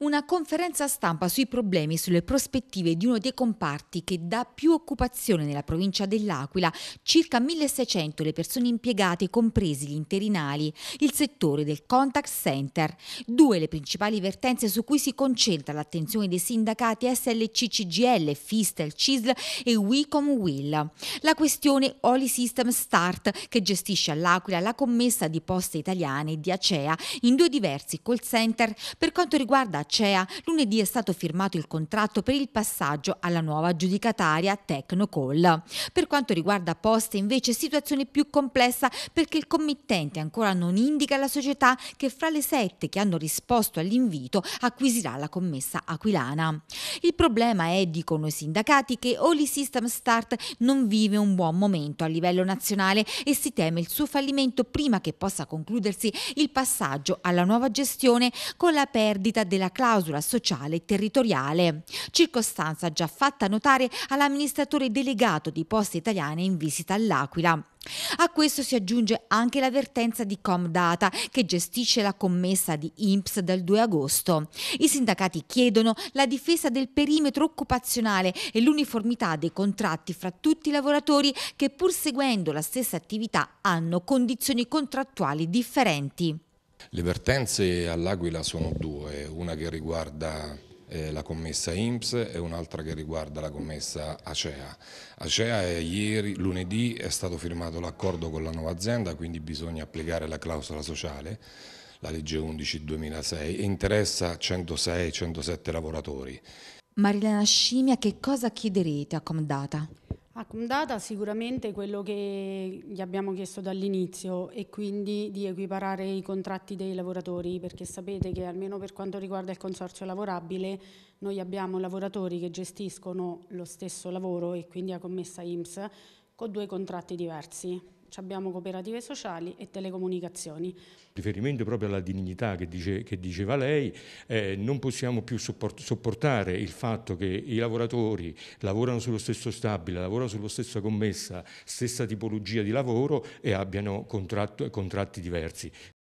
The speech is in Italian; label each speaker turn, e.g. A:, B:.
A: Una conferenza stampa sui problemi e sulle prospettive di uno dei comparti che dà più occupazione nella provincia dell'Aquila, circa 1600 le persone impiegate, compresi gli interinali, il settore del contact center. Due le principali vertenze su cui si concentra l'attenzione dei sindacati SLC-CGL, Fistel, CISL e Wicom Will. La questione Oli System Start, che gestisce all'Aquila la commessa di poste italiane e di Acea in due diversi call center per quanto riguarda CEA, lunedì è stato firmato il contratto per il passaggio alla nuova giudicataria Tecnocall. Per quanto riguarda Poste invece situazione più complessa perché il committente ancora non indica alla società che fra le sette che hanno risposto all'invito acquisirà la commessa aquilana. Il problema è, dicono i sindacati, che Oli System Start non vive un buon momento a livello nazionale e si teme il suo fallimento prima che possa concludersi il passaggio alla nuova gestione con la perdita della clausola sociale territoriale. Circostanza già fatta notare all'amministratore delegato di Poste Italiane in visita all'Aquila. A questo si aggiunge anche l'avvertenza di Comdata che gestisce la commessa di IMPS dal 2 agosto. I sindacati chiedono la difesa del perimetro occupazionale e l'uniformità dei contratti fra tutti i lavoratori che pur seguendo la stessa attività hanno condizioni contrattuali differenti.
B: Le vertenze all'Aquila sono due, una che riguarda eh, la commessa IMSS e un'altra che riguarda la commessa Acea. Acea è ieri, lunedì è stato firmato l'accordo con la nuova azienda, quindi bisogna applicare la clausola sociale la legge 11 2006 e interessa 106-107 lavoratori.
C: Marilena
A: Scimia, che cosa chiederete a Comdata?
C: A sicuramente quello che gli abbiamo chiesto dall'inizio e quindi di equiparare i contratti dei lavoratori perché sapete che almeno per quanto riguarda il consorzio lavorabile noi abbiamo lavoratori che gestiscono lo stesso lavoro e quindi a commessa IMSS con due contratti diversi abbiamo cooperative sociali e telecomunicazioni.
D: Riferimento proprio alla dignità che, dice, che diceva lei, eh, non possiamo più sopportare il fatto che i lavoratori lavorano sullo stesso stabile, lavorano sulla stessa commessa, stessa tipologia di lavoro e abbiano contratto, contratti diversi.